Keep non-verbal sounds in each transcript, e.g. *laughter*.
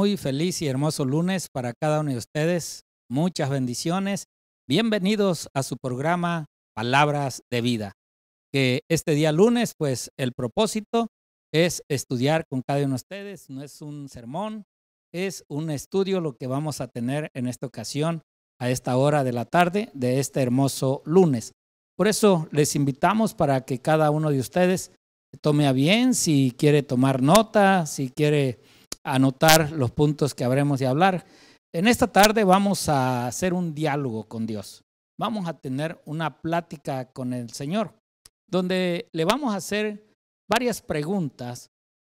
muy feliz y hermoso lunes para cada uno de ustedes. Muchas bendiciones. Bienvenidos a su programa Palabras de Vida. Que este día lunes, pues el propósito es estudiar con cada uno de ustedes. No es un sermón, es un estudio lo que vamos a tener en esta ocasión a esta hora de la tarde de este hermoso lunes. Por eso les invitamos para que cada uno de ustedes tome a bien si quiere tomar nota, si quiere anotar los puntos que habremos de hablar. En esta tarde vamos a hacer un diálogo con Dios. Vamos a tener una plática con el Señor, donde le vamos a hacer varias preguntas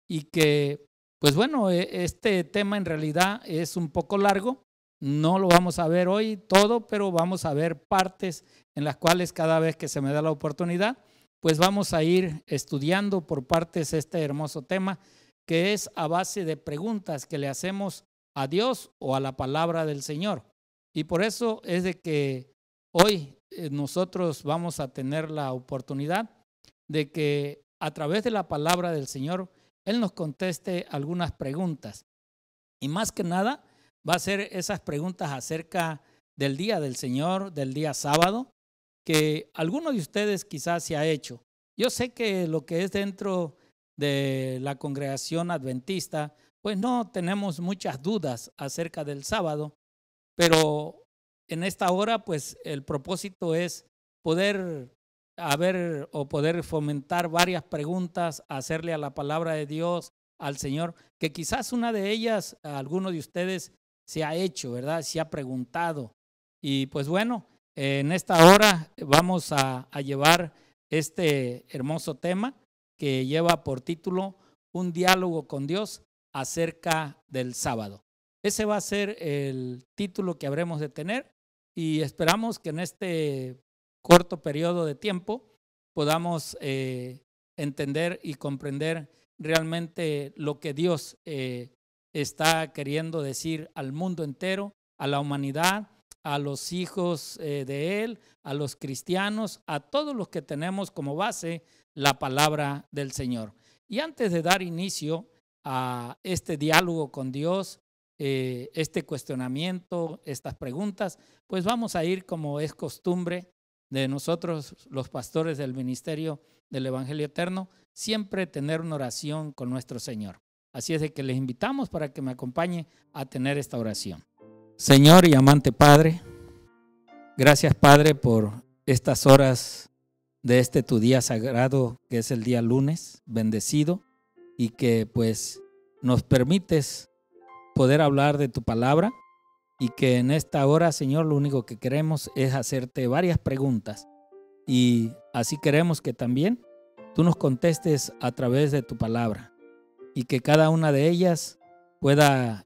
y que, pues bueno, e-, este tema en realidad es un poco largo. No lo vamos a ver hoy todo, pero vamos a ver partes en las cuales cada vez que se me da la oportunidad, pues vamos a ir estudiando por partes este hermoso tema que es a base de preguntas que le hacemos a Dios o a la palabra del Señor. Y por eso es de que hoy eh, nosotros vamos a tener la oportunidad de que a través de la palabra del Señor, Él nos conteste algunas preguntas. Y más que nada, va a ser esas preguntas acerca del día del Señor, del día sábado, que alguno de ustedes quizás se ha hecho. Yo sé que lo que es dentro de la congregación adventista, pues no tenemos muchas dudas acerca del sábado, pero en esta hora pues el propósito es poder haber o poder fomentar varias preguntas, hacerle a la palabra de Dios, al Señor, que quizás una de ellas alguno de ustedes se ha hecho, ¿verdad? Se ha preguntado. Y pues bueno, en esta hora vamos a, a llevar este hermoso tema que lleva por título Un diálogo con Dios acerca del sábado. Ese va a ser el título que habremos de tener y esperamos que en este corto periodo de tiempo podamos eh, entender y comprender realmente lo que Dios eh, está queriendo decir al mundo entero, a la humanidad, a los hijos eh, de Él, a los cristianos, a todos los que tenemos como base la palabra del Señor. Y antes de dar inicio a este diálogo con Dios, eh, este cuestionamiento, estas preguntas, pues vamos a ir como es costumbre de nosotros los pastores del ministerio del Evangelio Eterno, siempre tener una oración con nuestro Señor. Así es de que les invitamos para que me acompañe a tener esta oración. Señor y amante Padre, gracias Padre por estas horas de este tu día sagrado, que es el día lunes, bendecido, y que pues nos permites poder hablar de tu palabra y que en esta hora, Señor, lo único que queremos es hacerte varias preguntas. Y así queremos que también tú nos contestes a través de tu palabra y que cada una de ellas pueda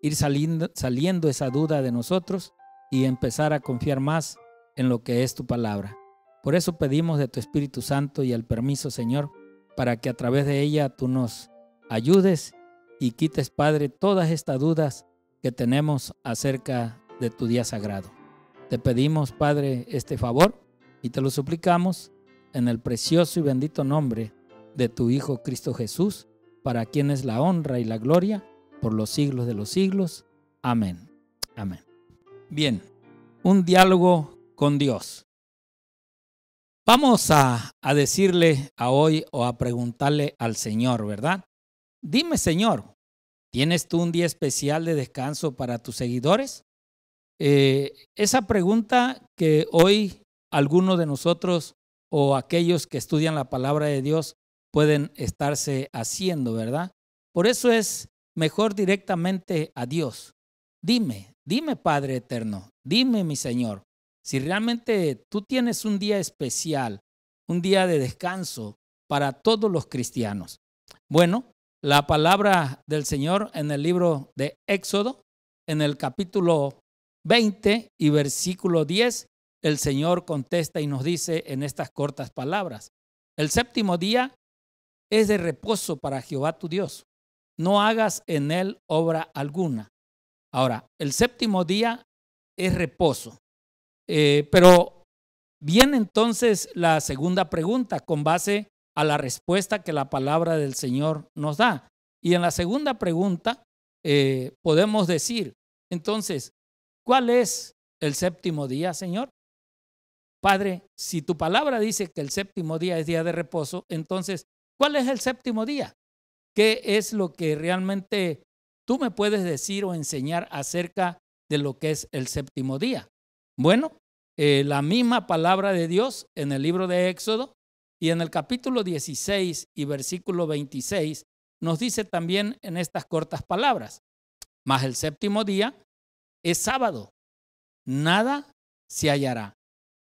ir saliendo, saliendo esa duda de nosotros y empezar a confiar más en lo que es tu palabra. Por eso pedimos de tu Espíritu Santo y el permiso, Señor, para que a través de ella tú nos ayudes y quites, Padre, todas estas dudas que tenemos acerca de tu día sagrado. Te pedimos, Padre, este favor y te lo suplicamos en el precioso y bendito nombre de tu Hijo Cristo Jesús, para quien es la honra y la gloria por los siglos de los siglos. Amén. Amén. Bien, un diálogo con Dios. Vamos a, decirle a hoy o a preguntarle al Señor, ¿verdad? Dime, Señor, ¿tienes tú un día especial de descanso para tus seguidores? Eh, esa pregunta que hoy algunos de nosotros o aquellos que estudian la palabra de Dios pueden estarse haciendo, ¿verdad? Por eso es mejor directamente a Dios. Dime, dime Padre Eterno, dime mi Señor, si realmente tú tienes un día especial, un día de descanso para todos los cristianos. Bueno, la palabra del Señor en el libro de Éxodo, en el capítulo 20 y versículo 10, el Señor contesta y nos dice en estas cortas palabras, el séptimo día es de reposo para Jehová tu Dios, no hagas en él obra alguna. Ahora, el séptimo día es reposo. Eh, pero viene entonces la segunda pregunta con base a la respuesta que la palabra del Señor nos da. Y en la segunda pregunta eh, podemos decir, entonces, ¿cuál es el séptimo día, Señor? Padre, si tu palabra dice que el séptimo día es día de reposo, entonces, ¿cuál es el séptimo día? ¿Qué es lo que realmente tú me puedes decir o enseñar acerca de lo que es el séptimo día? Bueno, eh, la misma palabra de Dios en el libro de Éxodo y en el capítulo 16 y versículo 26 nos dice también en estas cortas palabras, mas el séptimo día es sábado, nada se hallará.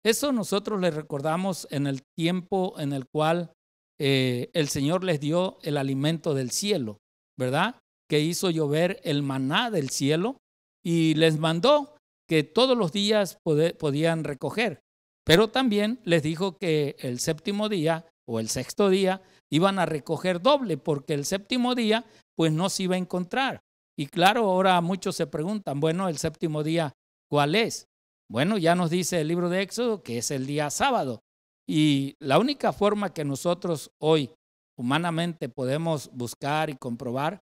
Eso nosotros le recordamos en el tiempo en el cual eh, el Señor les dio el alimento del cielo, ¿verdad? Que hizo llover el maná del cielo y les mandó que todos los días podían recoger, pero también les dijo que el séptimo día o el sexto día iban a recoger doble, porque el séptimo día pues no se iba a encontrar. Y claro, ahora muchos se preguntan, bueno, el séptimo día, ¿cuál es? Bueno, ya nos dice el libro de Éxodo que es el día sábado. Y la única forma que nosotros hoy humanamente podemos buscar y comprobar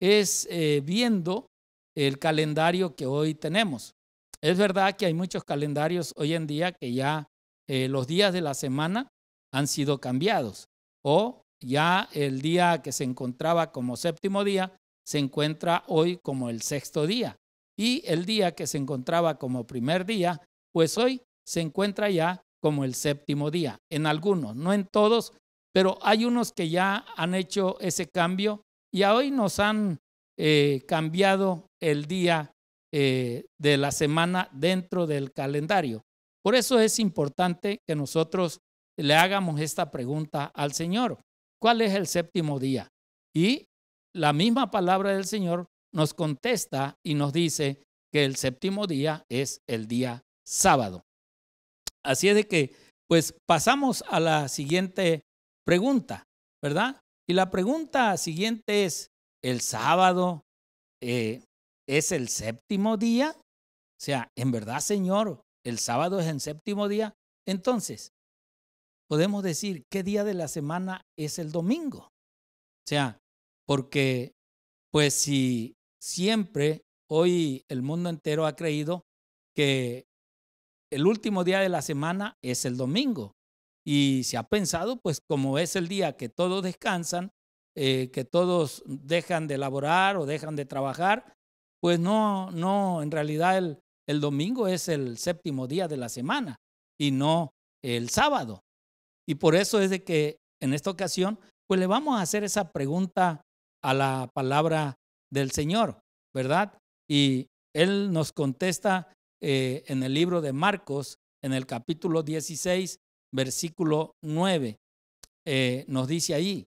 es eh, viendo el calendario que hoy tenemos. Es verdad que hay muchos calendarios hoy en día que ya eh, los días de la semana han sido cambiados o ya el día que se encontraba como séptimo día se encuentra hoy como el sexto día y el día que se encontraba como primer día, pues hoy se encuentra ya como el séptimo día, en algunos, no en todos, pero hay unos que ya han hecho ese cambio y hoy nos han eh, cambiado el día eh, de la semana dentro del calendario. Por eso es importante que nosotros le hagamos esta pregunta al Señor. ¿Cuál es el séptimo día? Y la misma palabra del Señor nos contesta y nos dice que el séptimo día es el día sábado. Así es de que, pues pasamos a la siguiente pregunta, ¿verdad? Y la pregunta siguiente es, ¿el sábado eh, es el séptimo día. O sea, en verdad, Señor, el sábado es el séptimo día. Entonces, podemos decir qué día de la semana es el domingo. O sea, porque pues si siempre hoy el mundo entero ha creído que el último día de la semana es el domingo. Y se ha pensado, pues como es el día que todos descansan, eh, que todos dejan de laborar o dejan de trabajar, pues no, no, en realidad el, domingo es el séptimo día de la semana y no el sábado. Y por eso es de que en esta ocasión, pues le vamos a hacer esa pregunta a la palabra del Señor, ¿verdad? Y Él nos contesta eh, en el libro de Marcos, en el capítulo 16, versículo 9. Eh, nos dice ahí,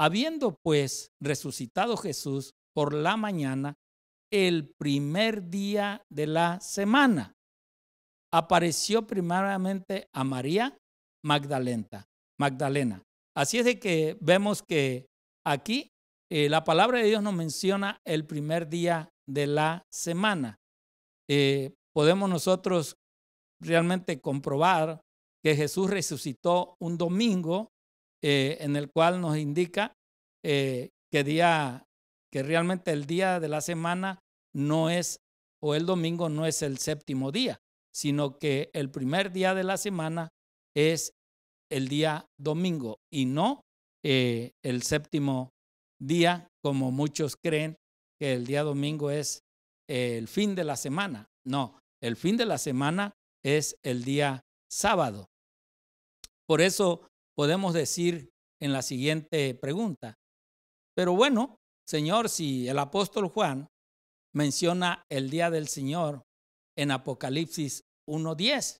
habiendo pues resucitado Jesús por la mañana, el primer día de la semana. Apareció primeramente a María Magdalena. Magdalena. Así es de que vemos que aquí eh, la palabra de Dios nos menciona el primer día de la semana. Eh, podemos nosotros realmente comprobar que Jesús resucitó un domingo eh, en el cual nos indica que día que realmente el día de la semana no es, o el domingo no es el séptimo día, sino que el primer día de la semana es el día domingo y no eh, el séptimo día, como muchos creen que el día domingo es el fin de la semana. No, el fin de la semana es el día sábado. Por eso podemos decir en la siguiente pregunta, pero bueno, Señor, si el apóstol Juan menciona el día del Señor en Apocalipsis 1.10,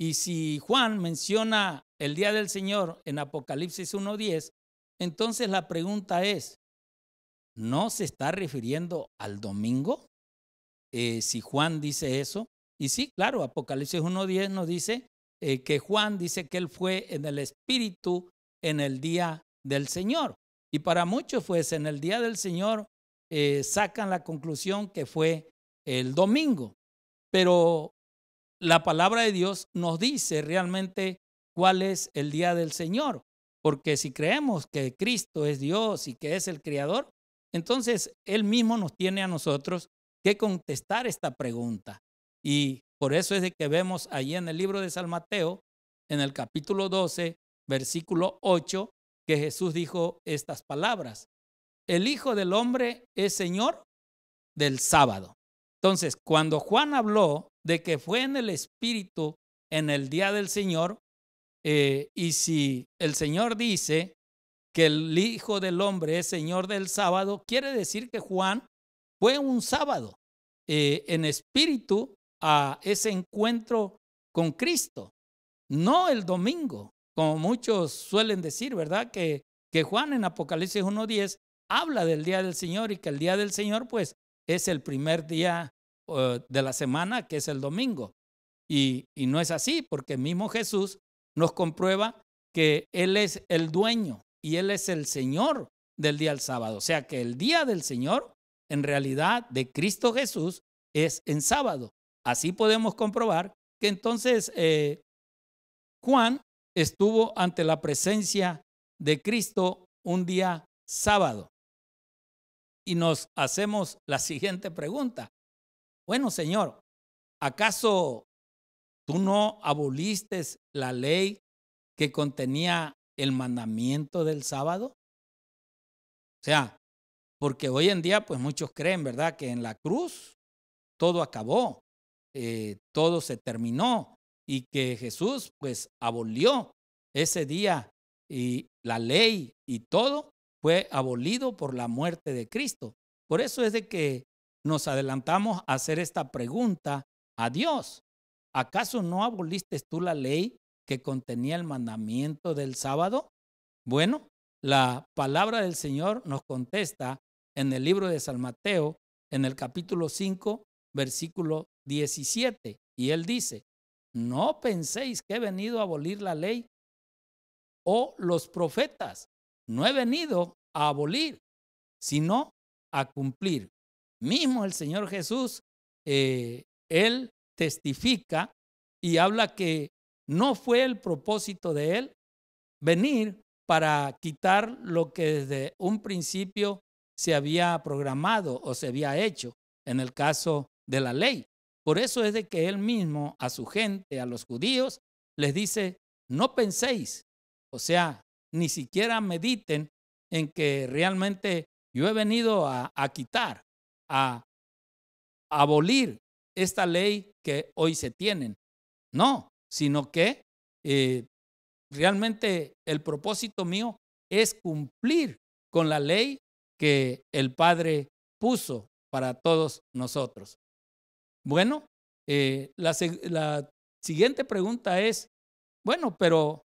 y si Juan menciona el día del Señor en Apocalipsis 1.10, entonces la pregunta es, ¿no se está refiriendo al domingo? Eh, si Juan dice eso, y sí, claro, Apocalipsis 1.10 nos dice eh, que Juan dice que él fue en el Espíritu en el día del Señor. Y para muchos, pues en el día del Señor eh, sacan la conclusión que fue el domingo. Pero la palabra de Dios nos dice realmente cuál es el día del Señor. Porque si creemos que Cristo es Dios y que es el Creador, entonces Él mismo nos tiene a nosotros que contestar esta pregunta. Y por eso es de que vemos allí en el libro de San Mateo, en el capítulo 12, versículo 8, que Jesús dijo estas palabras. El Hijo del Hombre es Señor del sábado. Entonces, cuando Juan habló de que fue en el Espíritu en el día del Señor, eh, y si el Señor dice que el Hijo del Hombre es Señor del sábado, quiere decir que Juan fue un sábado eh, en espíritu a ese encuentro con Cristo, no el domingo como muchos suelen decir, ¿verdad? Que, que Juan en Apocalipsis 1.10 habla del día del Señor y que el día del Señor pues es el primer día uh, de la semana, que es el domingo. Y, no es así, porque mismo Jesús nos comprueba que Él es el dueño y Él es el Señor del día del sábado. O sea que el día del Señor, en realidad, de Cristo Jesús, es en sábado. Así podemos comprobar que entonces eh, Juan estuvo ante la presencia de Cristo un día sábado. Y nos hacemos la siguiente pregunta. Bueno, Señor, ¿acaso tú no aboliste la ley que contenía el mandamiento del sábado? O sea, porque hoy en día pues muchos creen, ¿verdad? Que en la cruz todo acabó, eh, todo se terminó y que Jesús pues abolió ese día y la ley y todo fue abolido por la muerte de Cristo. Por eso es de que nos adelantamos a hacer esta pregunta a Dios. ¿Acaso no aboliste tú la ley que contenía el mandamiento del sábado? Bueno, la palabra del Señor nos contesta en el libro de San Mateo, en el capítulo 5, versículo 17, y él dice, no penséis que he venido a abolir la ley o los profetas. No he venido a abolir, sino a cumplir. Mismo el Señor Jesús, eh, Él testifica y habla que no fue el propósito de Él venir para quitar lo que desde un principio se había programado o se había hecho en el caso de la ley. Por eso es de que él mismo a su gente, a los judíos, les dice, no penséis, o sea, ni siquiera mediten en que realmente yo he venido a, quitar, a, abolir esta ley que hoy se tienen. No, sino que eh, realmente el propósito mío es cumplir con la ley que el Padre puso para todos nosotros. Bueno, eh, la, siguiente pregunta es, bueno, pero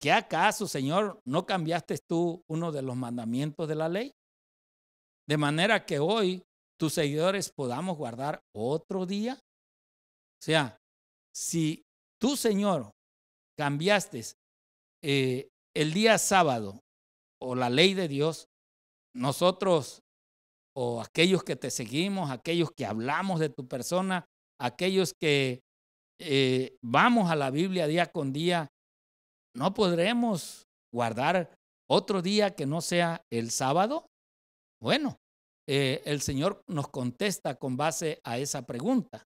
¿qué acaso, Señor, no cambiaste tú uno de los mandamientos de la ley? De manera que hoy tus seguidores podamos guardar otro día. O sea, si tú, Señor, cambiaste eh, el día sábado o la ley de Dios, nosotros o aquellos que te seguimos, aquellos que hablamos de tu persona, aquellos que eh, vamos a la Biblia día con día, no podremos guardar otro día que no sea el sábado. Bueno, eh, el Señor nos contesta con base a esa pregunta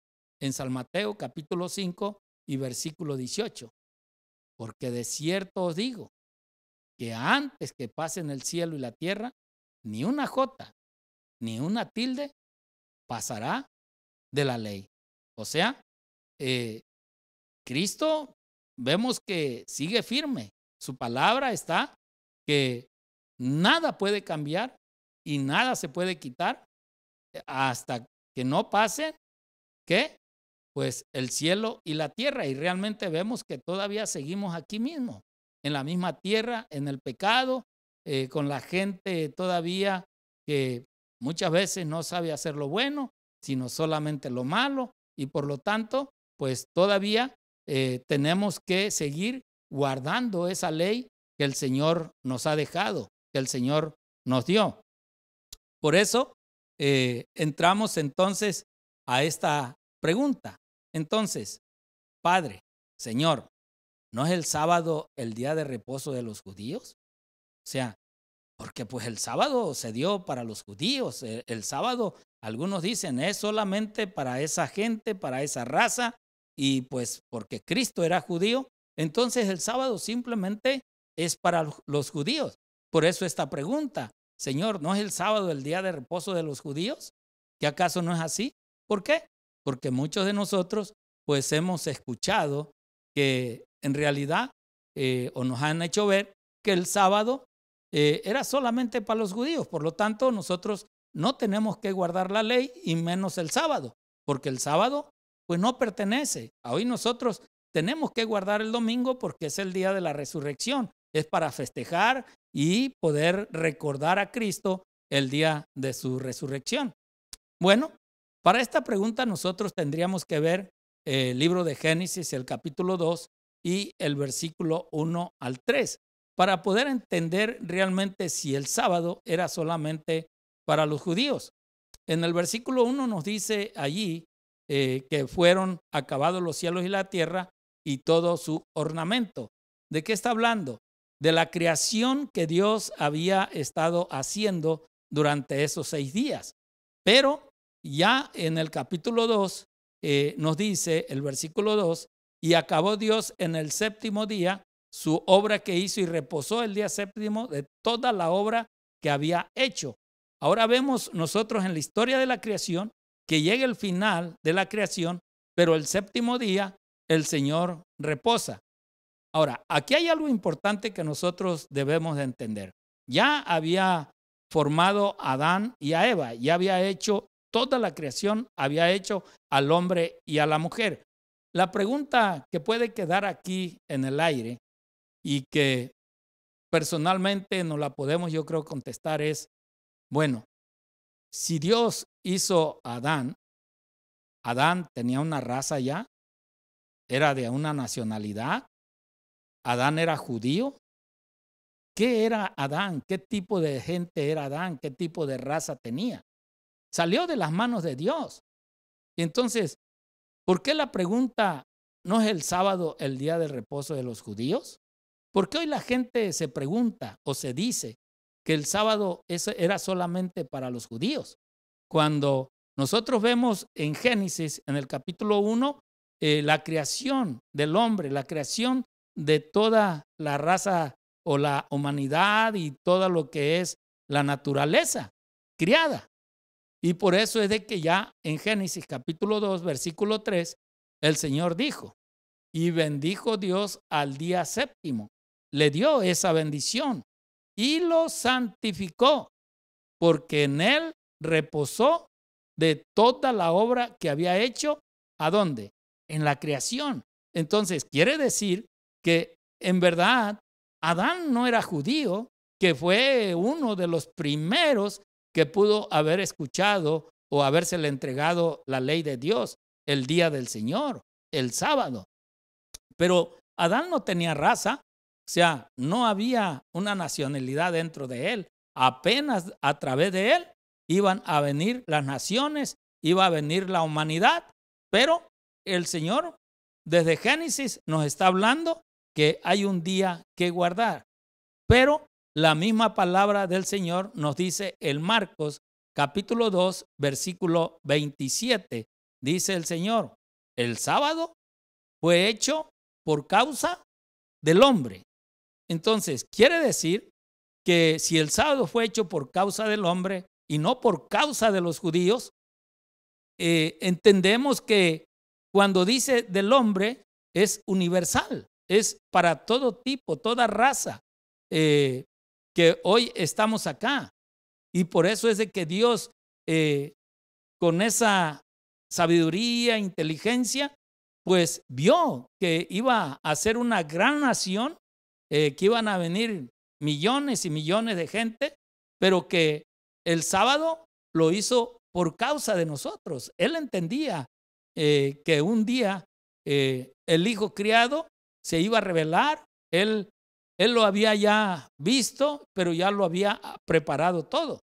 en San Mateo capítulo 5 y versículo 18. Porque de cierto os digo que antes que pasen el cielo y la tierra, ni una jota ni una tilde pasará de la ley. O sea, eh, Cristo vemos que sigue firme. Su palabra está que nada puede cambiar y nada se puede quitar hasta que no pase que pues el cielo y la tierra y realmente vemos que todavía seguimos aquí mismo en la misma tierra en el pecado eh, con la gente todavía que Muchas veces no sabe hacer lo bueno, sino solamente lo malo. Y por lo tanto, pues todavía eh, tenemos que seguir guardando esa ley que el Señor nos ha dejado, que el Señor nos dio. Por eso eh, entramos entonces a esta pregunta. Entonces, Padre, Señor, ¿no es el sábado el día de reposo de los judíos? O sea, porque pues el sábado se dio para los judíos, e, el, sábado algunos dicen es solamente para esa gente, para esa raza, y pues porque Cristo era judío, entonces el sábado simplemente es para los judíos. Por eso esta pregunta, Señor, ¿no es el sábado el día de reposo de los judíos? ¿Que acaso no es así? ¿Por qué? Porque muchos de nosotros pues hemos escuchado que en realidad eh, o nos han hecho ver que el sábado eh, era solamente para los judíos. Por lo tanto, nosotros no tenemos que guardar la ley y menos el sábado, porque el sábado pues no pertenece. hoy nosotros tenemos que guardar el domingo porque es el día de la resurrección. Es para festejar y poder recordar a Cristo el día de su resurrección. Bueno, para esta pregunta nosotros tendríamos que ver eh, el libro de Génesis, el capítulo 2 y el versículo 1 al 3 para poder entender realmente si el sábado era solamente para los judíos. En el versículo 1 nos dice allí eh, que fueron acabados los cielos y la tierra y todo su ornamento. ¿De qué está hablando? De la creación que Dios había estado haciendo durante esos seis días. Pero ya en el capítulo 2 eh, nos dice el versículo 2, y acabó Dios en el séptimo día su obra que hizo y reposó el día séptimo de toda la obra que había hecho. Ahora vemos nosotros en la historia de la creación que llega el final de la creación, pero el séptimo día el Señor reposa. Ahora, aquí hay algo importante que nosotros debemos de entender. Ya había formado a Adán y a Eva, ya había hecho toda la creación, había hecho al hombre y a la mujer. La pregunta que puede quedar aquí en el aire y que personalmente no la podemos, yo creo, contestar es, bueno, si Dios hizo a Adán, Adán tenía una raza ya, era de una nacionalidad, Adán era judío. ¿Qué era Adán? ¿Qué tipo de gente era Adán? ¿Qué tipo de raza tenía? Salió de las manos de Dios. Y entonces, ¿por qué la pregunta no es el sábado el día del reposo de los judíos? Porque hoy la gente se pregunta o se dice que el sábado era solamente para los judíos. Cuando nosotros vemos en Génesis, en el capítulo 1, eh, la creación del hombre, la creación de toda la raza o la humanidad y todo lo que es la naturaleza criada. Y por eso es de que ya en Génesis capítulo 2, versículo 3, el Señor dijo, y bendijo Dios al día séptimo le dio esa bendición y lo santificó, porque en él reposó de toda la obra que había hecho, ¿a dónde? En la creación. Entonces, quiere decir que en verdad Adán no era judío, que fue uno de los primeros que pudo haber escuchado o habérsele entregado la ley de Dios el día del Señor, el sábado. Pero Adán no tenía raza, o sea, no había una nacionalidad dentro de él. Apenas a través de él iban a venir las naciones, iba a venir la humanidad, pero el Señor desde Génesis nos está hablando que hay un día que guardar. Pero la misma palabra del Señor nos dice en Marcos capítulo 2, versículo 27. Dice el Señor, el sábado fue hecho por causa del hombre, entonces, quiere decir que si el sábado fue hecho por causa del hombre y no por causa de los judíos, eh, entendemos que cuando dice del hombre es universal, es para todo tipo, toda raza eh, que hoy estamos acá. Y por eso es de que Dios, eh, con esa sabiduría, inteligencia, pues vio que iba a ser una gran nación eh, que iban a venir millones y millones de gente, pero que el sábado lo hizo por causa de nosotros. Él entendía eh, que un día eh, el hijo criado se iba a revelar, él, él lo había ya visto, pero ya lo había ah, preparado todo.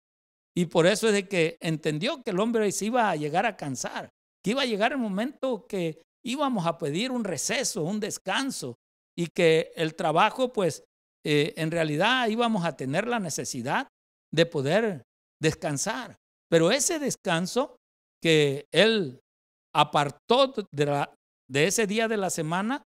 Y por eso es de que entendió que el hombre se iba a llegar a cansar, que iba a llegar el momento que íbamos a pedir un receso, un descanso, y que el trabajo, pues, eh, en realidad íbamos a tener la necesidad de poder descansar. Pero ese descanso que él apartó de, la, de ese día de la semana,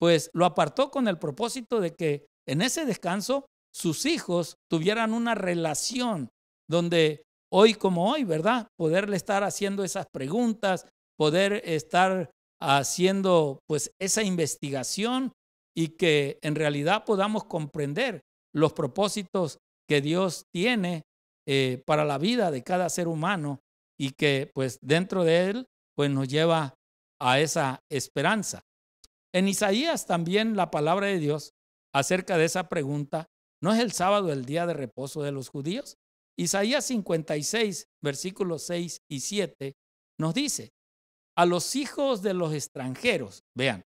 pues lo apartó con el propósito de que en ese descanso sus hijos tuvieran una relación donde hoy como hoy, ¿verdad? Poderle estar haciendo esas preguntas, poder estar haciendo pues esa investigación y que en realidad podamos comprender los propósitos que Dios tiene eh, para la vida de cada ser humano y que pues dentro de él pues nos lleva a esa esperanza. En Isaías también la palabra de Dios acerca de esa pregunta, ¿no es el sábado el día de reposo de los judíos? Isaías 56, versículos 6 y 7 nos dice, a los hijos de los extranjeros, vean,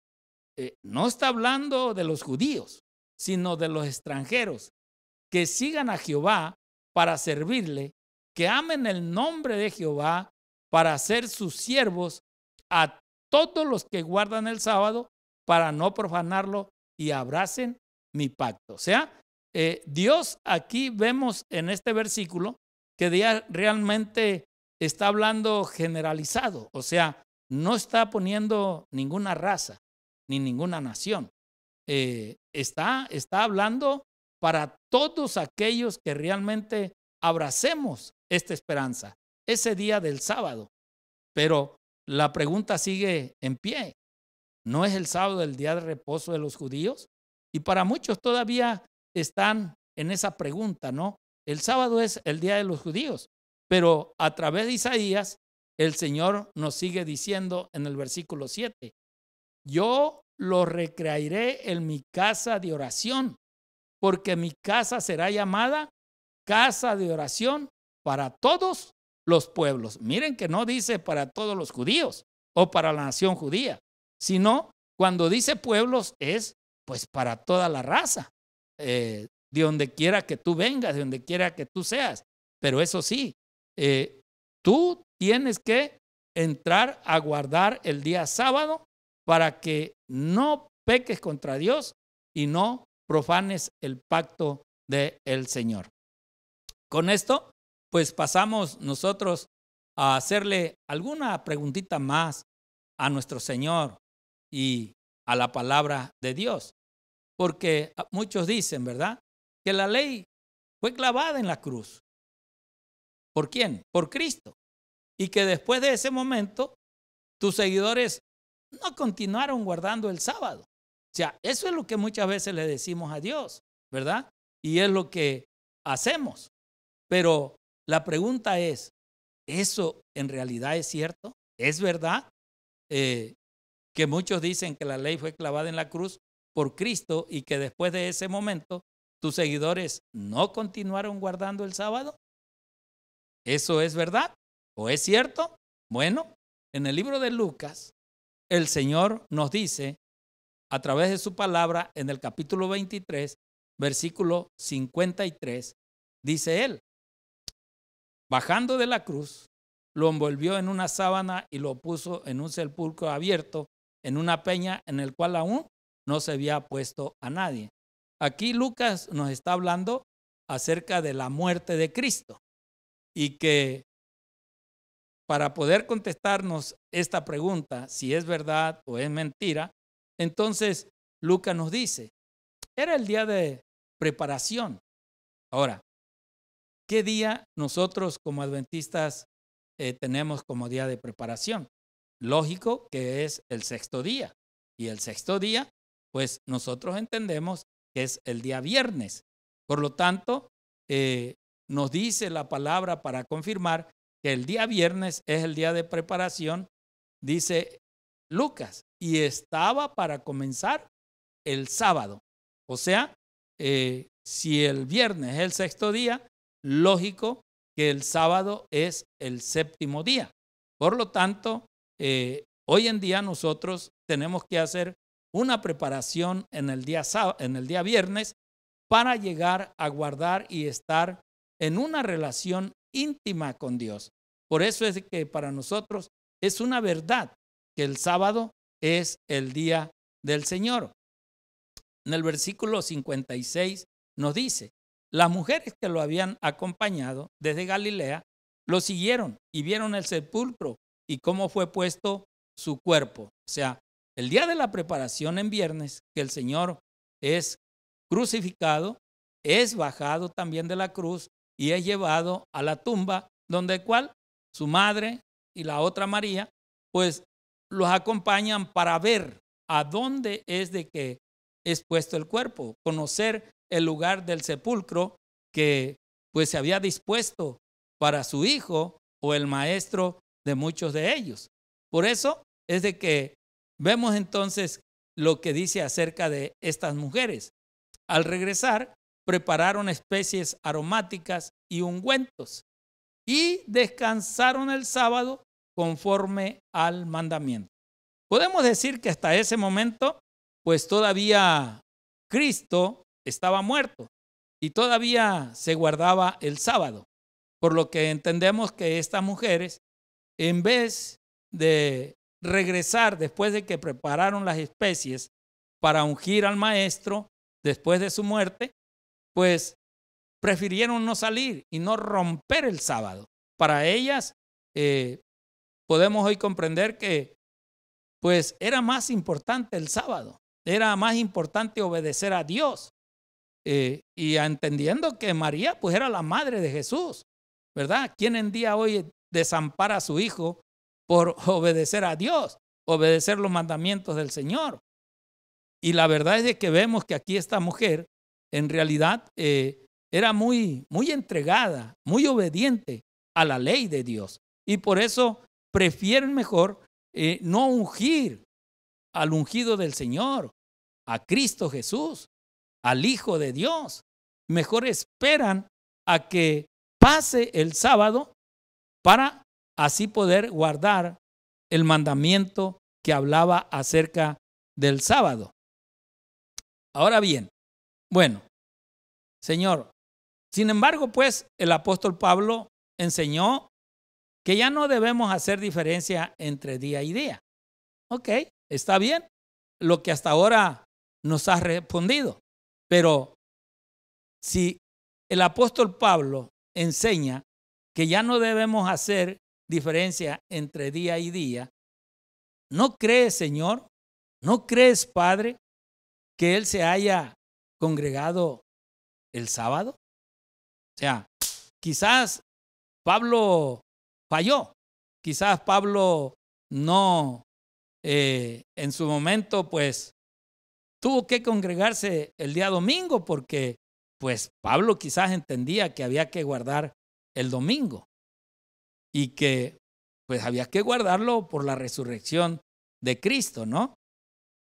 eh, no está hablando de los judíos, sino de los extranjeros, que sigan a Jehová para servirle, que amen el nombre de Jehová para ser sus siervos a todos los que guardan el sábado para no profanarlo y abracen mi pacto. O sea, eh, Dios aquí vemos en este versículo que realmente está hablando generalizado, o sea, no está poniendo ninguna raza, ni ninguna nación. Eh, está, está hablando para todos aquellos que realmente abracemos esta esperanza, ese día del sábado. Pero la pregunta sigue en pie. ¿No es el sábado el día de reposo de los judíos? Y para muchos todavía están en esa pregunta, ¿no? El sábado es el día de los judíos, pero a través de Isaías, el Señor nos sigue diciendo en el versículo 7, yo lo recrearé en mi casa de oración, porque mi casa será llamada casa de oración para todos los pueblos. Miren que no dice para todos los judíos o para la nación judía, sino cuando dice pueblos es pues para toda la raza, eh, de donde quiera que tú vengas, de donde quiera que tú seas. Pero eso sí, eh, tú tienes que entrar a guardar el día sábado para que no peques contra Dios y no profanes el pacto del Señor. Con esto, pues pasamos nosotros a hacerle alguna preguntita más a nuestro Señor y a la palabra de Dios. Porque muchos dicen, ¿verdad? Que la ley fue clavada en la cruz. ¿Por quién? Por Cristo. Y que después de ese momento, tus seguidores no continuaron guardando el sábado. O sea, eso es lo que muchas veces le decimos a Dios, ¿verdad? Y es lo que hacemos. Pero la pregunta es, ¿eso en realidad es cierto? ¿Es verdad? Eh, que muchos dicen que la ley fue clavada en la cruz por Cristo y que después de ese momento tus seguidores no continuaron guardando el sábado. ¿Eso es verdad? ¿O es cierto? Bueno, en el libro de Lucas, el Señor nos dice a través de su palabra en el capítulo 23, versículo 53, dice él, bajando de la cruz, lo envolvió en una sábana y lo puso en un sepulcro abierto, en una peña en el cual aún no se había puesto a nadie. Aquí Lucas nos está hablando acerca de la muerte de Cristo y que para poder contestarnos esta pregunta, si es verdad o es mentira, entonces Lucas nos dice, era el día de preparación. Ahora, ¿qué día nosotros como adventistas eh, tenemos como día de preparación? Lógico que es el sexto día. Y el sexto día, pues nosotros entendemos que es el día viernes. Por lo tanto, eh, nos dice la palabra para confirmar que el día viernes es el día de preparación, dice Lucas, y estaba para comenzar el sábado. O sea, eh, si el viernes es el sexto día, lógico que el sábado es el séptimo día. Por lo tanto, eh, hoy en día nosotros tenemos que hacer una preparación en el día, en el día viernes para llegar a guardar y estar en una relación íntima con Dios. Por eso es que para nosotros es una verdad que el sábado es el día del Señor. En el versículo 56 nos dice, las mujeres que lo habían acompañado desde Galilea lo siguieron y vieron el sepulcro y cómo fue puesto su cuerpo. O sea, el día de la preparación en viernes, que el Señor es crucificado, es bajado también de la cruz, y es llevado a la tumba donde cual su madre y la otra María, pues los acompañan para ver a dónde es de que es puesto el cuerpo, conocer el lugar del sepulcro que pues se había dispuesto para su hijo o el maestro de muchos de ellos. Por eso es de que vemos entonces lo que dice acerca de estas mujeres. Al regresar, prepararon especies aromáticas y ungüentos y descansaron el sábado conforme al mandamiento. Podemos decir que hasta ese momento, pues todavía Cristo estaba muerto y todavía se guardaba el sábado, por lo que entendemos que estas mujeres, en vez de regresar después de que prepararon las especies para ungir al maestro después de su muerte, pues prefirieron no salir y no romper el sábado. Para ellas, eh, podemos hoy comprender que pues era más importante el sábado, era más importante obedecer a Dios. Eh, y entendiendo que María pues era la madre de Jesús, ¿verdad? ¿Quién en día hoy desampara a su hijo por *laughs* obedecer a Dios, obedecer los mandamientos del Señor? Y la verdad es de que vemos que aquí esta mujer en realidad eh, era muy, muy entregada, muy obediente a la ley de Dios. Y por eso prefieren mejor eh, no ungir al ungido del Señor, a Cristo Jesús, al Hijo de Dios. Mejor esperan a que pase el sábado para así poder guardar el mandamiento que hablaba acerca del sábado. Ahora bien, bueno, Señor, sin embargo, pues el apóstol Pablo enseñó que ya no debemos hacer diferencia entre día y día. Ok, está bien lo que hasta ahora nos ha respondido, pero si el apóstol Pablo enseña que ya no debemos hacer diferencia entre día y día, ¿no crees, Señor? ¿No crees, Padre, que Él se haya congregado el sábado? O sea, quizás Pablo falló, quizás Pablo no eh, en su momento pues tuvo que congregarse el día domingo porque pues Pablo quizás entendía que había que guardar el domingo y que pues había que guardarlo por la resurrección de Cristo, ¿no?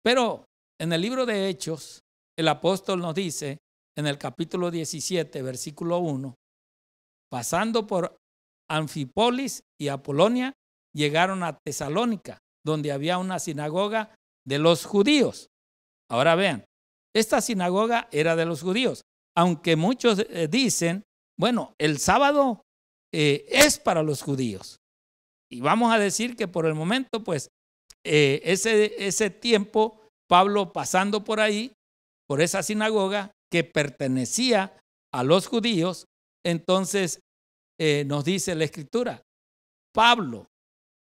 Pero en el libro de Hechos el apóstol nos dice en el capítulo 17, versículo 1, pasando por Anfipolis y Apolonia, llegaron a Tesalónica, donde había una sinagoga de los judíos. Ahora vean, esta sinagoga era de los judíos, aunque muchos eh, dicen, bueno, el sábado eh, es para los judíos. Y vamos a decir que por el momento, pues, eh, ese, ese tiempo, Pablo pasando por ahí, por esa sinagoga que pertenecía a los judíos, entonces eh, nos dice la escritura, Pablo,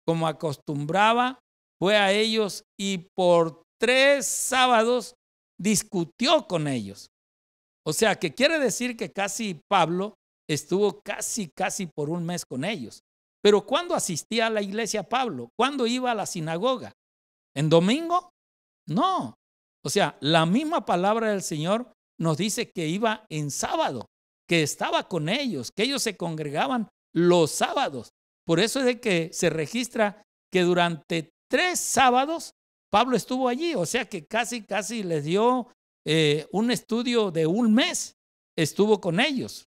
como acostumbraba, fue a ellos y por tres sábados discutió con ellos. O sea, que quiere decir que casi Pablo estuvo casi, casi por un mes con ellos. Pero ¿cuándo asistía a la iglesia Pablo? ¿Cuándo iba a la sinagoga? ¿En domingo? No, o sea, la misma palabra del Señor nos dice que iba en sábado, que estaba con ellos, que ellos se congregaban los sábados. Por eso es de que se registra que durante tres sábados Pablo estuvo allí, o sea que casi, casi les dio eh, un estudio de un mes, estuvo con ellos.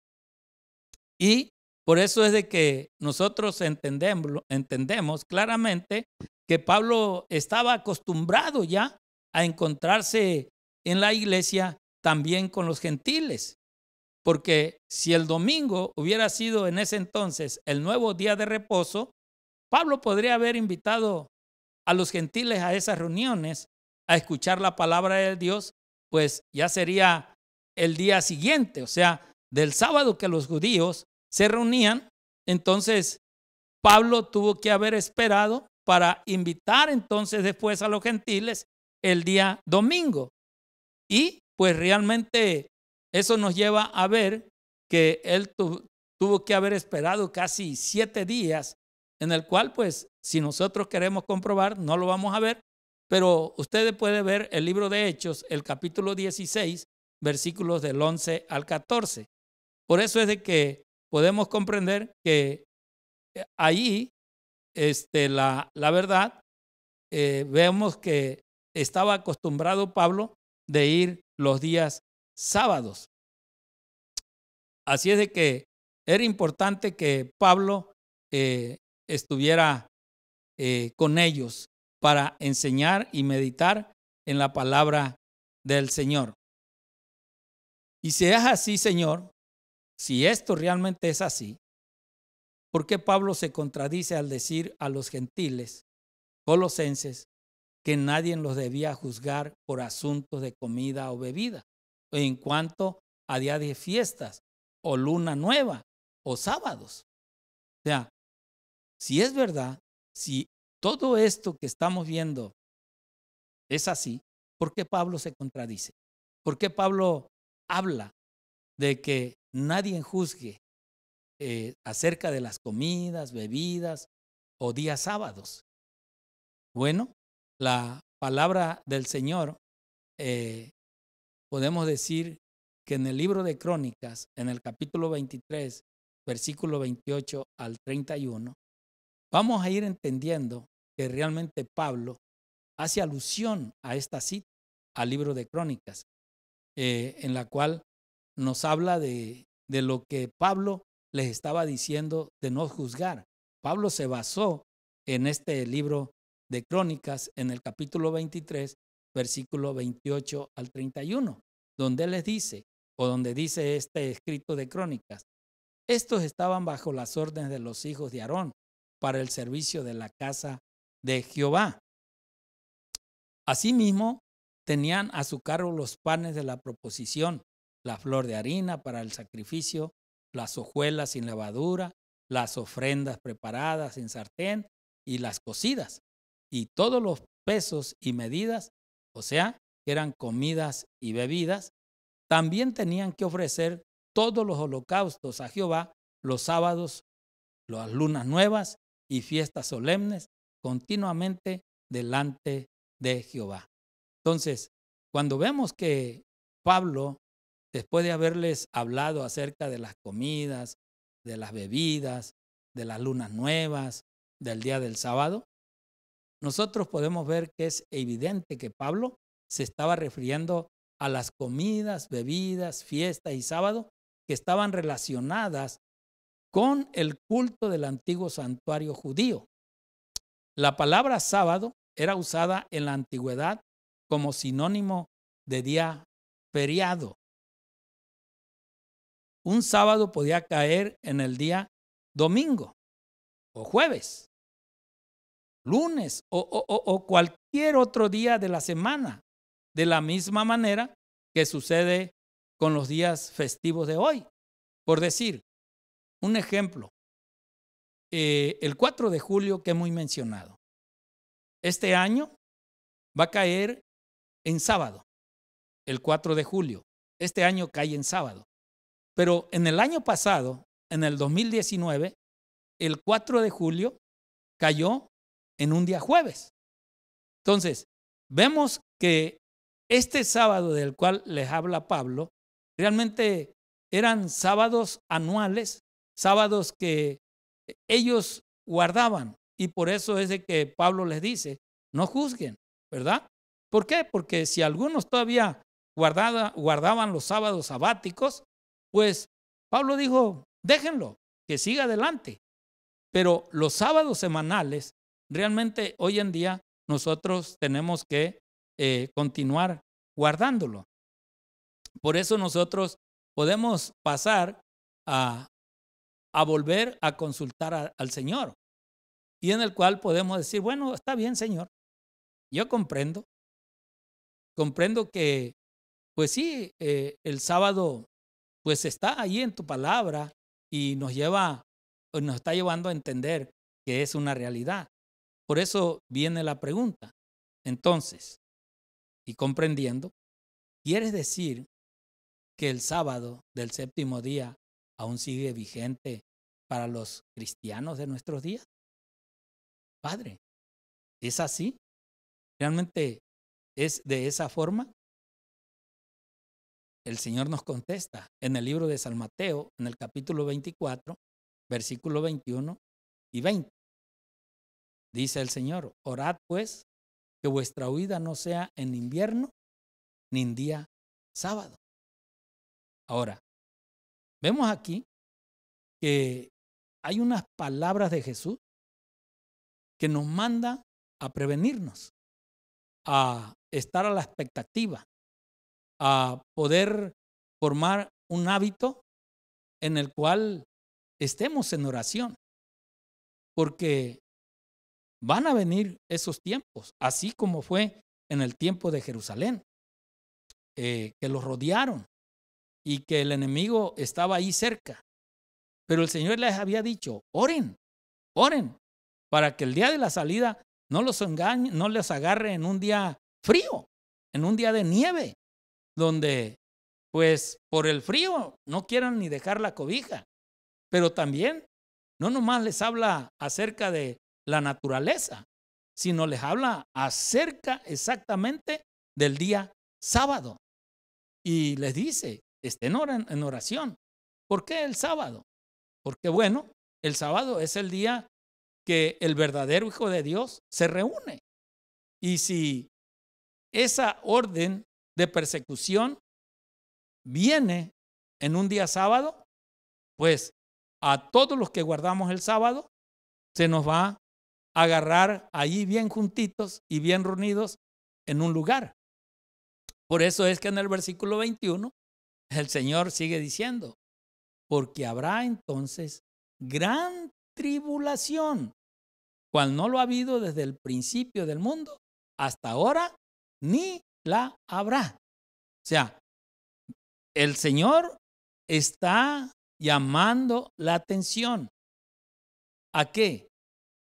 Y por eso es de que nosotros entendemos, entendemos claramente que Pablo estaba acostumbrado ya a encontrarse en la iglesia también con los gentiles. Porque si el domingo hubiera sido en ese entonces el nuevo día de reposo, Pablo podría haber invitado a los gentiles a esas reuniones a escuchar la palabra de Dios, pues ya sería el día siguiente, o sea, del sábado que los judíos se reunían, entonces Pablo tuvo que haber esperado para invitar entonces después a los gentiles el día domingo. Y pues realmente eso nos lleva a ver que él tuvo que haber esperado casi siete días, en el cual pues si nosotros queremos comprobar, no lo vamos a ver, pero ustedes pueden ver el libro de Hechos, el capítulo 16, versículos del 11 al 14. Por eso es de que podemos comprender que eh, ahí este, la, la verdad, eh, vemos que estaba acostumbrado Pablo de ir los días sábados. Así es de que era importante que Pablo eh, estuviera eh, con ellos para enseñar y meditar en la palabra del Señor. Y si es así, Señor, si esto realmente es así, ¿por qué Pablo se contradice al decir a los gentiles, colosenses, que nadie los debía juzgar por asuntos de comida o bebida, en cuanto a días de fiestas, o luna nueva, o sábados. O sea, si es verdad, si todo esto que estamos viendo es así, ¿por qué Pablo se contradice? ¿Por qué Pablo habla de que nadie juzgue eh, acerca de las comidas, bebidas o días sábados? Bueno, la palabra del Señor, eh, podemos decir que en el libro de Crónicas, en el capítulo 23, versículo 28 al 31, vamos a ir entendiendo que realmente Pablo hace alusión a esta cita, al libro de Crónicas, eh, en la cual nos habla de, de lo que Pablo les estaba diciendo de no juzgar. Pablo se basó en este libro de Crónicas en el capítulo 23, versículo 28 al 31, donde les dice, o donde dice este escrito de Crónicas, estos estaban bajo las órdenes de los hijos de Aarón para el servicio de la casa de Jehová. Asimismo, tenían a su cargo los panes de la proposición, la flor de harina para el sacrificio, las hojuelas sin levadura, las ofrendas preparadas en sartén y las cocidas, y todos los pesos y medidas, o sea, que eran comidas y bebidas, también tenían que ofrecer todos los holocaustos a Jehová los sábados, las lunas nuevas y fiestas solemnes continuamente delante de Jehová. Entonces, cuando vemos que Pablo, después de haberles hablado acerca de las comidas, de las bebidas, de las lunas nuevas, del día del sábado, nosotros podemos ver que es evidente que Pablo se estaba refiriendo a las comidas, bebidas, fiestas y sábado que estaban relacionadas con el culto del antiguo santuario judío. La palabra sábado era usada en la antigüedad como sinónimo de día feriado. Un sábado podía caer en el día domingo o jueves lunes o, cualquier otro día de la semana, de la misma manera que sucede con los días festivos de hoy. Por decir, un ejemplo, eh, el 4 de julio que muy mencionado, este año va a caer en sábado, el 4 de julio. Este año cae en sábado. Pero en el año pasado, en el 2019, el 4 de julio cayó en un día jueves. Entonces, vemos que este sábado del cual les habla Pablo, realmente eran sábados anuales, sábados que ellos guardaban. Y por eso es de que Pablo les dice, no juzguen, ¿verdad? ¿Por qué? Porque si algunos todavía guardaban los sábados sabáticos, pues Pablo dijo, déjenlo, que siga adelante. Pero los sábados semanales Realmente hoy en día nosotros tenemos que eh, continuar guardándolo. Por eso nosotros podemos pasar a, volver a consultar al Señor y en el cual podemos decir, bueno, está bien, Señor, yo comprendo, comprendo que, pues sí, eh, el sábado, pues está ahí en tu palabra y nos lleva, nos está llevando a entender que es una realidad. Por eso viene la pregunta. Entonces, y comprendiendo, ¿quieres decir que el sábado del séptimo día aún sigue vigente para los cristianos de nuestros días? Padre, ¿es así? ¿Realmente es de esa forma? El Señor nos contesta en el libro de San Mateo, en el capítulo 24, versículo 21 y 20. Dice el Señor, orad pues que vuestra huida no sea en invierno ni en día sábado. Ahora, vemos aquí que hay unas palabras de Jesús que nos manda a prevenirnos, a estar a la expectativa, a poder formar un hábito en el cual estemos en oración. Porque Van a venir esos tiempos, así como fue en el tiempo de Jerusalén, eh, que los rodearon y que el enemigo estaba ahí cerca. Pero el Señor les había dicho, oren, oren, para que el día de la salida no los engañe, no les agarre en un día frío, en un día de nieve, donde pues por el frío no quieran ni dejar la cobija. Pero también no nomás les habla acerca de la naturaleza, sino les habla acerca exactamente del día sábado. Y les dice, estén en oración. ¿Por qué el sábado? Porque bueno, el sábado es el día que el verdadero Hijo de Dios se reúne. Y si esa orden de persecución viene en un día sábado, pues a todos los que guardamos el sábado se nos va agarrar allí bien juntitos y bien reunidos en un lugar. Por eso es que en el versículo 21 el Señor sigue diciendo, porque habrá entonces gran tribulación, cual no lo ha habido desde el principio del mundo hasta ahora, ni la habrá. O sea, el Señor está llamando la atención. ¿A qué?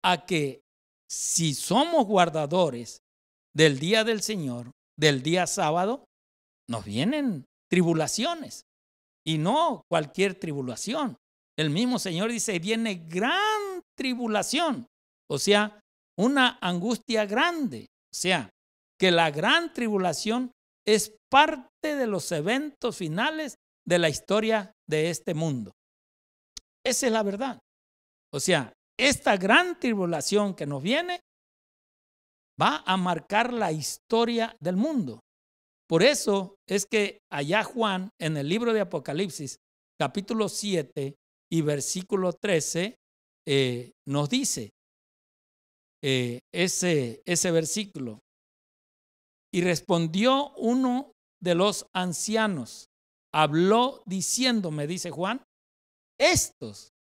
a que si somos guardadores del día del Señor, del día sábado, nos vienen tribulaciones. Y no cualquier tribulación. El mismo Señor dice, viene gran tribulación. O sea, una angustia grande. O sea, que la gran tribulación es parte de los eventos finales de la historia de este mundo. Esa es la verdad. O sea, esta gran tribulación que nos viene va a marcar la historia del mundo. Por eso es que allá Juan, en el libro de Apocalipsis, capítulo 7 y versículo 13, eh, nos dice eh, ese, ese versículo. Y respondió uno de los ancianos, habló diciéndome, dice Juan, estos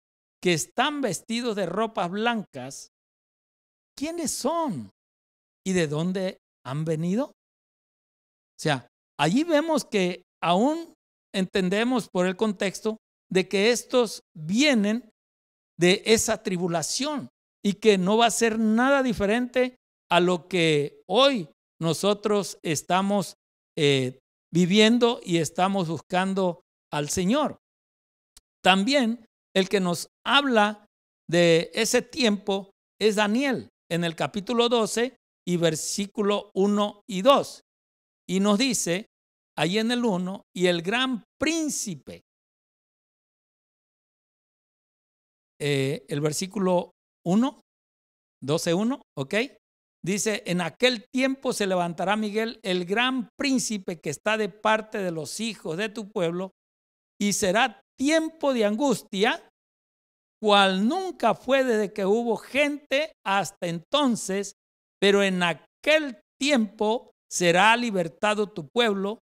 que están vestidos de ropas blancas, ¿quiénes son? ¿Y de dónde han venido? O sea, allí vemos que aún entendemos por el contexto de que estos vienen de esa tribulación y que no va a ser nada diferente a lo que hoy nosotros estamos eh, viviendo y estamos buscando al Señor. También el que nos habla de ese tiempo es Daniel en el capítulo 12 y versículo 1 y 2. Y nos dice ahí en el 1, y el gran príncipe, eh, el versículo 1, 12.1, ¿ok? Dice, en aquel tiempo se levantará Miguel, el gran príncipe que está de parte de los hijos de tu pueblo, y será tiempo de angustia, cual nunca fue desde que hubo gente hasta entonces, pero en aquel tiempo será libertado tu pueblo,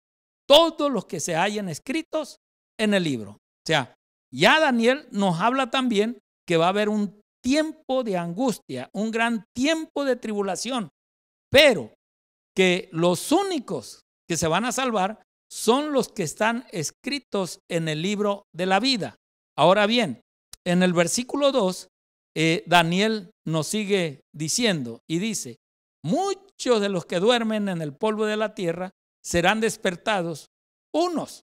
todos los que se hayan escritos en el libro. O sea, ya Daniel nos habla también que va a haber un tiempo de angustia, un gran tiempo de tribulación, pero que los únicos que se van a salvar son los que están escritos en el libro de la vida. Ahora bien, en el versículo 2, eh, Daniel nos sigue diciendo y dice, muchos de los que duermen en el polvo de la tierra serán despertados, unos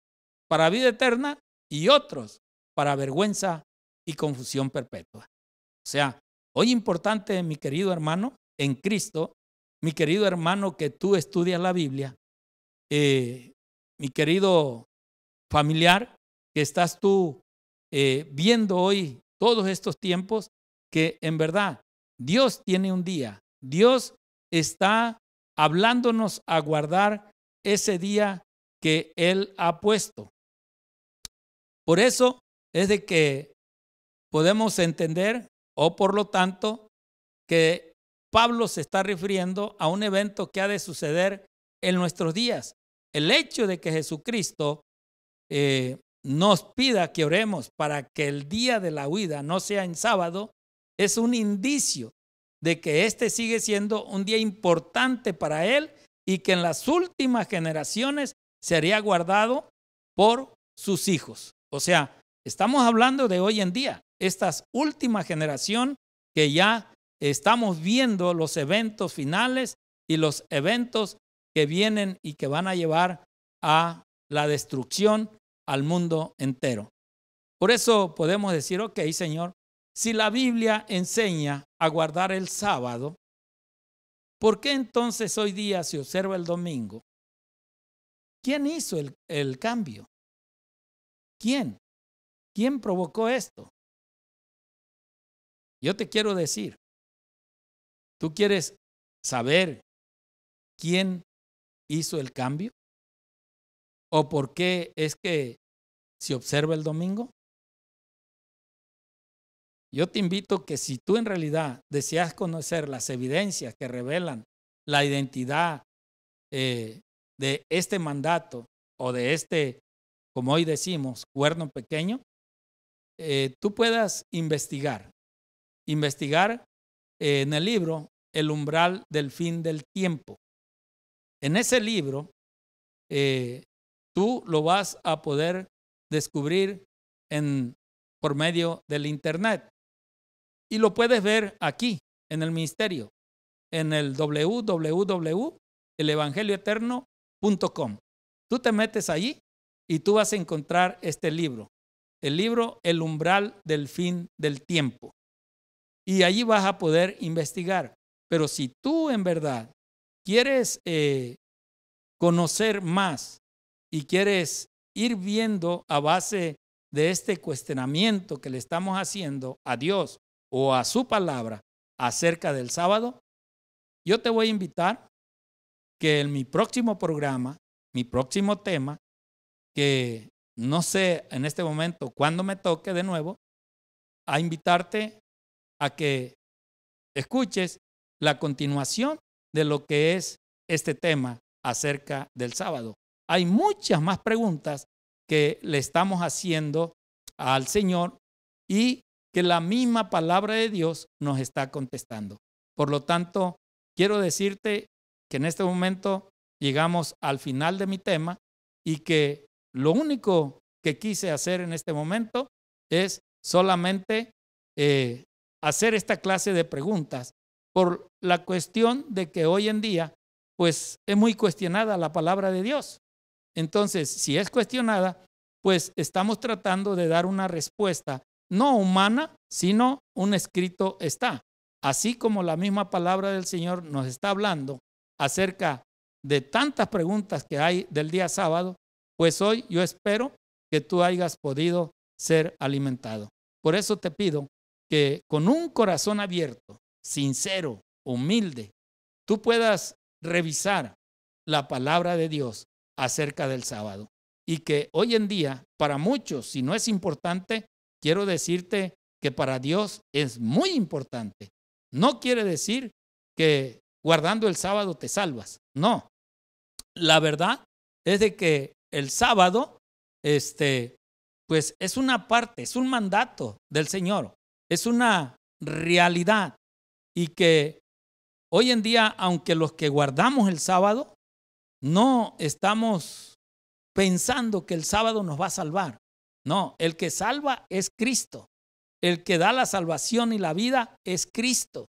para vida eterna y otros para vergüenza y confusión perpetua. O sea, hoy importante, mi querido hermano, en Cristo, mi querido hermano que tú estudias la Biblia, eh, mi querido familiar, que estás tú eh, viendo hoy todos estos tiempos, que en verdad Dios tiene un día, Dios está hablándonos a guardar ese día que Él ha puesto. Por eso es de que podemos entender, o por lo tanto, que Pablo se está refiriendo a un evento que ha de suceder en nuestros días, el hecho de que Jesucristo eh, nos pida que oremos para que el día de la huida no sea en sábado, es un indicio de que este sigue siendo un día importante para él y que en las últimas generaciones sería guardado por sus hijos. O sea, estamos hablando de hoy en día, esta última generación que ya estamos viendo los eventos finales y los eventos que vienen y que van a llevar a la destrucción al mundo entero. Por eso podemos decir, ok, Señor, si la Biblia enseña a guardar el sábado, ¿por qué entonces hoy día se observa el domingo? ¿Quién hizo el, el cambio? ¿Quién? ¿Quién provocó esto? Yo te quiero decir, tú quieres saber quién hizo el cambio? ¿O por qué es que se observa el domingo? Yo te invito que si tú en realidad deseas conocer las evidencias que revelan la identidad eh, de este mandato o de este, como hoy decimos, cuerno pequeño, eh, tú puedas investigar, investigar eh, en el libro El umbral del fin del tiempo. En ese libro, eh, tú lo vas a poder descubrir por medio del Internet. Y lo puedes ver aquí, en el ministerio, en el www.elevangelioeterno.com. Tú te metes allí y tú vas a encontrar este libro, el libro El umbral del fin del tiempo. Y allí vas a poder investigar. Pero si tú en verdad quieres eh, conocer más y quieres ir viendo a base de este cuestionamiento que le estamos haciendo a Dios o a su palabra acerca del sábado, yo te voy a invitar que en mi próximo programa, mi próximo tema, que no sé en este momento cuándo me toque de nuevo, a invitarte a que escuches la continuación de lo que es este tema acerca del sábado. Hay muchas más preguntas que le estamos haciendo al Señor y que la misma palabra de Dios nos está contestando. Por lo tanto, quiero decirte que en este momento llegamos al final de mi tema y que lo único que quise hacer en este momento es solamente eh, hacer esta clase de preguntas por la cuestión de que hoy en día, pues es muy cuestionada la palabra de Dios. Entonces, si es cuestionada, pues estamos tratando de dar una respuesta no humana, sino un escrito está. Así como la misma palabra del Señor nos está hablando acerca de tantas preguntas que hay del día sábado, pues hoy yo espero que tú hayas podido ser alimentado. Por eso te pido que con un corazón abierto, sincero, humilde, tú puedas revisar la palabra de Dios acerca del sábado. Y que hoy en día, para muchos, si no es importante, quiero decirte que para Dios es muy importante. No quiere decir que guardando el sábado te salvas. No. La verdad es de que el sábado, este, pues es una parte, es un mandato del Señor, es una realidad y que hoy en día, aunque los que guardamos el sábado, no estamos pensando que el sábado nos va a salvar. No, el que salva es Cristo. El que da la salvación y la vida es Cristo.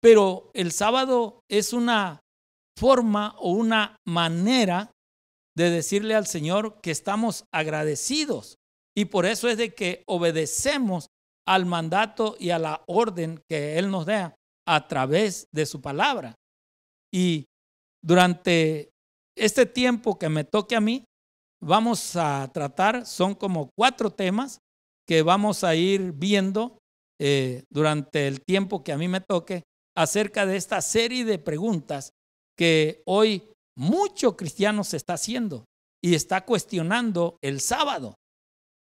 Pero el sábado es una forma o una manera de decirle al Señor que estamos agradecidos. Y por eso es de que obedecemos al mandato y a la orden que Él nos dé a través de su palabra. Y durante este tiempo que me toque a mí, vamos a tratar, son como cuatro temas que vamos a ir viendo eh, durante el tiempo que a mí me toque acerca de esta serie de preguntas que hoy mucho cristianos se está haciendo y está cuestionando el sábado.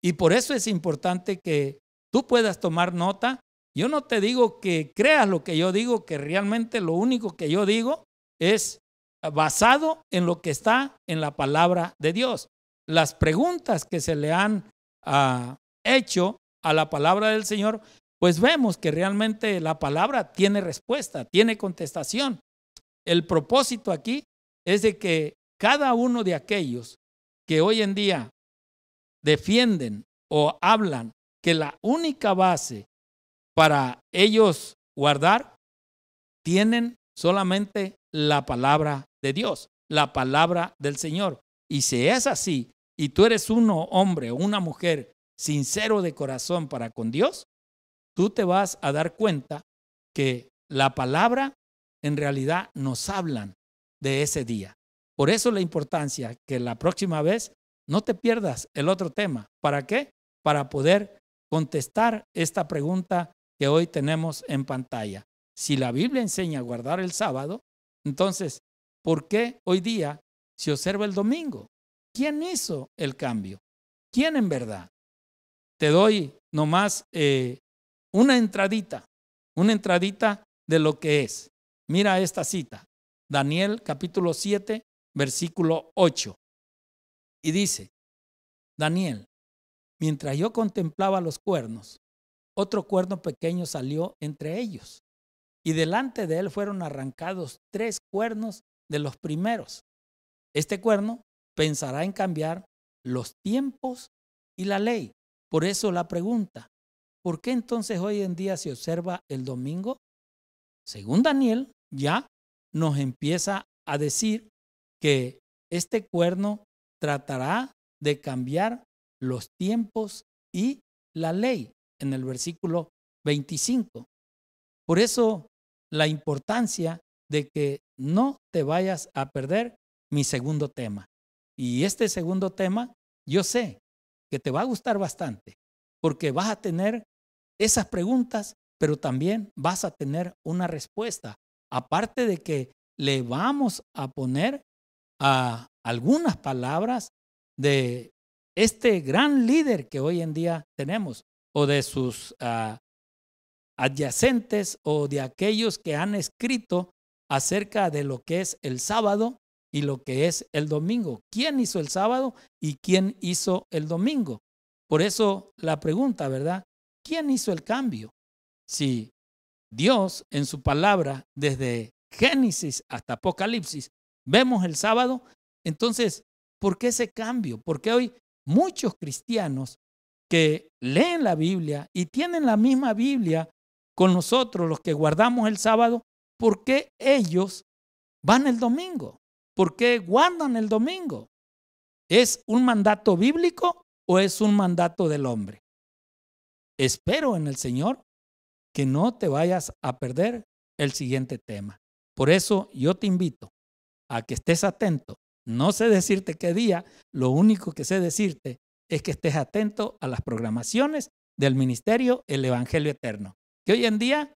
Y por eso es importante que tú puedas tomar nota yo no te digo que creas lo que yo digo, que realmente lo único que yo digo es basado en lo que está en la palabra de Dios. Las preguntas que se le han ah, hecho a la palabra del Señor, pues vemos que realmente la palabra tiene respuesta, tiene contestación. El propósito aquí es de que cada uno de aquellos que hoy en día defienden o hablan que la única base para ellos guardar, tienen solamente la palabra de Dios, la palabra del Señor. Y si es así, y tú eres uno hombre o una mujer sincero de corazón para con Dios, tú te vas a dar cuenta que la palabra en realidad nos hablan de ese día. Por eso la importancia que la próxima vez no te pierdas el otro tema. ¿Para qué? Para poder contestar esta pregunta que hoy tenemos en pantalla. Si la Biblia enseña a guardar el sábado, entonces, ¿por qué hoy día se observa el domingo? ¿Quién hizo el cambio? ¿Quién en verdad? Te doy nomás eh, una entradita, una entradita de lo que es. Mira esta cita, Daniel capítulo 7, versículo 8. Y dice, Daniel, mientras yo contemplaba los cuernos, otro cuerno pequeño salió entre ellos, y delante de él fueron arrancados tres cuernos de los primeros. Este cuerno pensará en cambiar los tiempos y la ley. Por eso la pregunta, ¿por qué entonces hoy en día se observa el domingo? Según Daniel, ya nos empieza a decir que este cuerno tratará de cambiar los tiempos y la ley en el versículo 25. Por eso la importancia de que no te vayas a perder mi segundo tema. Y este segundo tema, yo sé que te va a gustar bastante, porque vas a tener esas preguntas, pero también vas a tener una respuesta. Aparte de que le vamos a poner a algunas palabras de este gran líder que hoy en día tenemos, o de sus ah, adyacentes o de aquellos que han escrito acerca de lo que es el sábado y lo que es el domingo. ¿Quién hizo el sábado y quién hizo el domingo? Por eso la pregunta, ¿verdad? ¿Quién hizo el cambio? Si Dios en su palabra, desde Génesis hasta Apocalipsis, vemos el sábado, entonces, ¿por qué ese cambio? Porque hoy muchos cristianos que leen la Biblia y tienen la misma Biblia con nosotros, los que guardamos el sábado, ¿por qué ellos van el domingo? ¿Por qué guardan el domingo? ¿Es un mandato bíblico o es un mandato del hombre? Espero en el Señor que no te vayas a perder el siguiente tema. Por eso yo te invito a que estés atento. No sé decirte qué día, lo único que sé decirte es que estés atento a las programaciones del ministerio El Evangelio Eterno, que hoy en día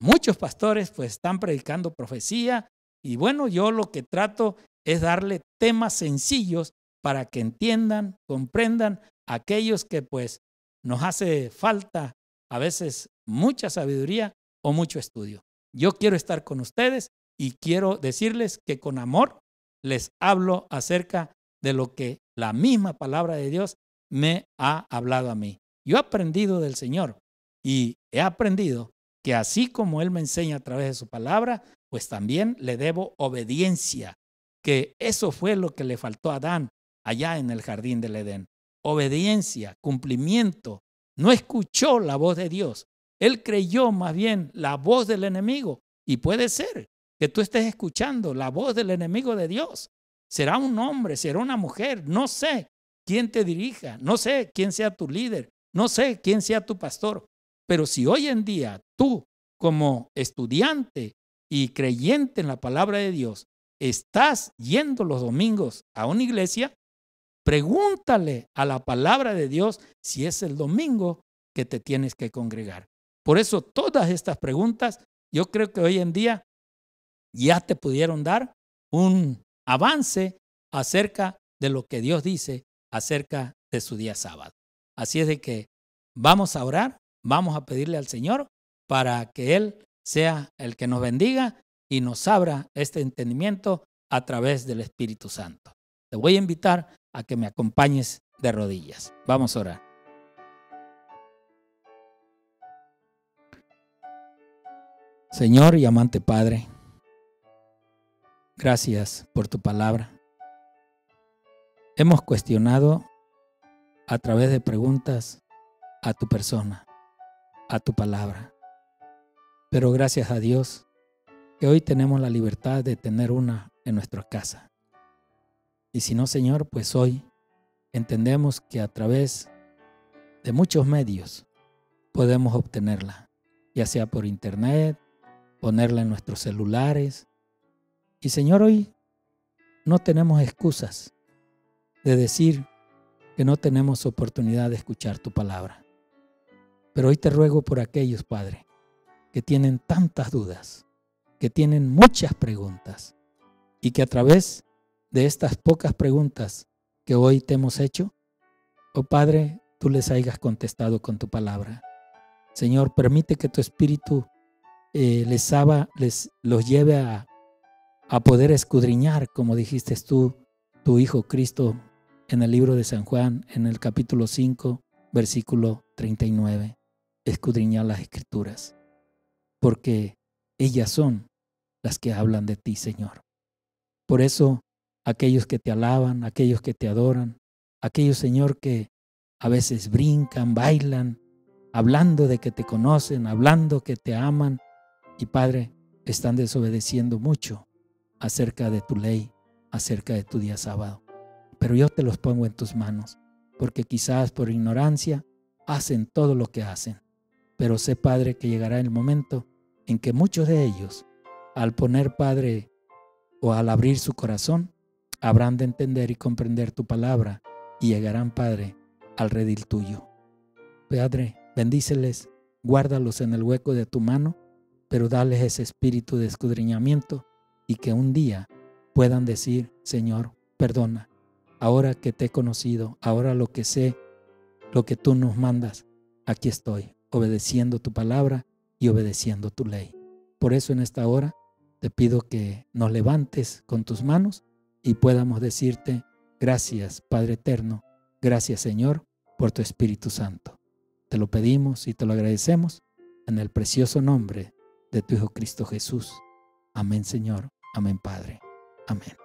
muchos pastores pues están predicando profecía y bueno, yo lo que trato es darle temas sencillos para que entiendan, comprendan aquellos que pues nos hace falta a veces mucha sabiduría o mucho estudio. Yo quiero estar con ustedes y quiero decirles que con amor les hablo acerca de lo que la misma palabra de Dios me ha hablado a mí. Yo he aprendido del Señor y he aprendido que así como Él me enseña a través de su palabra, pues también le debo obediencia, que eso fue lo que le faltó a Adán allá en el jardín del Edén. Obediencia, cumplimiento. No escuchó la voz de Dios. Él creyó más bien la voz del enemigo. Y puede ser que tú estés escuchando la voz del enemigo de Dios. Será un hombre, será una mujer, no sé, quién te dirija, no sé quién sea tu líder, no sé quién sea tu pastor, pero si hoy en día tú como estudiante y creyente en la palabra de Dios estás yendo los domingos a una iglesia, pregúntale a la palabra de Dios si es el domingo que te tienes que congregar. Por eso todas estas preguntas yo creo que hoy en día ya te pudieron dar un avance acerca de lo que Dios dice acerca de su día sábado. Así es de que vamos a orar, vamos a pedirle al Señor para que Él sea el que nos bendiga y nos abra este entendimiento a través del Espíritu Santo. Te voy a invitar a que me acompañes de rodillas. Vamos a orar. Señor y amante Padre, gracias por tu palabra. Hemos cuestionado a través de preguntas a tu persona, a tu palabra. Pero gracias a Dios que hoy tenemos la libertad de tener una en nuestra casa. Y si no, Señor, pues hoy entendemos que a través de muchos medios podemos obtenerla, ya sea por internet, ponerla en nuestros celulares. Y Señor, hoy no tenemos excusas de decir que no tenemos oportunidad de escuchar tu palabra. Pero hoy te ruego por aquellos, Padre, que tienen tantas dudas, que tienen muchas preguntas, y que a través de estas pocas preguntas que hoy te hemos hecho, oh Padre, tú les hayas contestado con tu palabra. Señor, permite que tu Espíritu eh, les, les, los lleve a, a poder escudriñar, como dijiste tú, tu Hijo Cristo en el libro de San Juan, en el capítulo 5, versículo 39. Escudriñar las escrituras, porque ellas son las que hablan de ti, Señor. Por eso, aquellos que te alaban, aquellos que te adoran, aquellos, Señor, que a veces brincan, bailan, hablando de que te conocen, hablando que te aman, y Padre, están desobedeciendo mucho acerca de tu ley, acerca de tu día sábado pero yo te los pongo en tus manos, porque quizás por ignorancia hacen todo lo que hacen. Pero sé, Padre, que llegará el momento en que muchos de ellos, al poner, Padre, o al abrir su corazón, habrán de entender y comprender tu palabra y llegarán, Padre, al redil tuyo. Padre, bendíceles, guárdalos en el hueco de tu mano, pero dales ese espíritu de escudriñamiento y que un día puedan decir, Señor, perdona, ahora que te he conocido, ahora lo que sé, lo que tú nos mandas, aquí estoy, obedeciendo tu palabra y obedeciendo tu ley. Por eso en esta hora te pido que nos levantes con tus manos y podamos decirte, gracias Padre Eterno, gracias Señor por tu Espíritu Santo. Te lo pedimos y te lo agradecemos en el precioso nombre de tu Hijo Cristo Jesús. Amén Señor, amén Padre, amén.